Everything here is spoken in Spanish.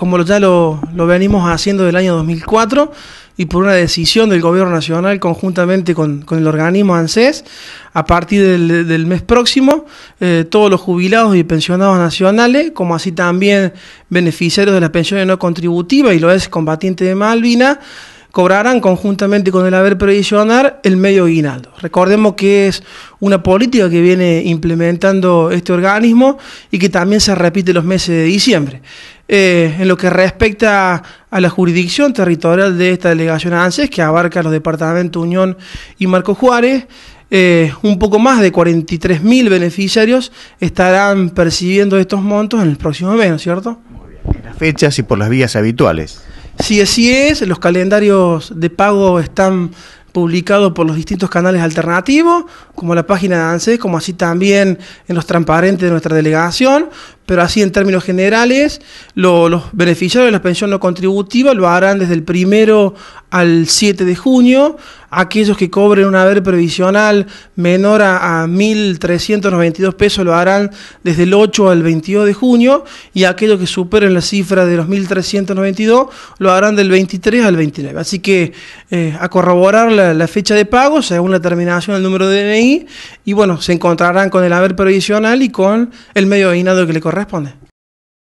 como ya lo, venimos haciendo del año 2004 y por una decisión del Gobierno Nacional conjuntamente con, el organismo ANSES, a partir del, mes próximo, eh, todos los jubilados y pensionados nacionales, como así también beneficiarios de la pensiones no contributiva y lo es combatiente de Malvina, cobrarán conjuntamente con el haber previsional el medio guinaldo. Recordemos que es una política que viene implementando este organismo y que también se repite los meses de diciembre. Eh, en lo que respecta a la jurisdicción territorial de esta delegación ANSES, que abarca los departamentos Unión y Marco Juárez, eh, un poco más de mil beneficiarios estarán percibiendo estos montos en el próximo mes, cierto? Muy bien. En las fechas y por las vías habituales. Sí, así es. Los calendarios de pago están publicados por los distintos canales alternativos, como la página de ANSES, como así también en los transparentes de nuestra delegación, pero así en términos generales, los beneficiarios de la pensión no contributiva lo harán desde el primero al 7 de junio. Aquellos que cobren un haber previsional menor a, 1.392 pesos lo harán desde el 8 al 22 de junio y aquellos que superen la cifra de los 1.392 lo harán del 23 al 29. Así que eh, a corroborar la, la, fecha de pago según la terminación del número de DNI y bueno, se encontrarán con el haber provisional y con el medio de que le corresponde.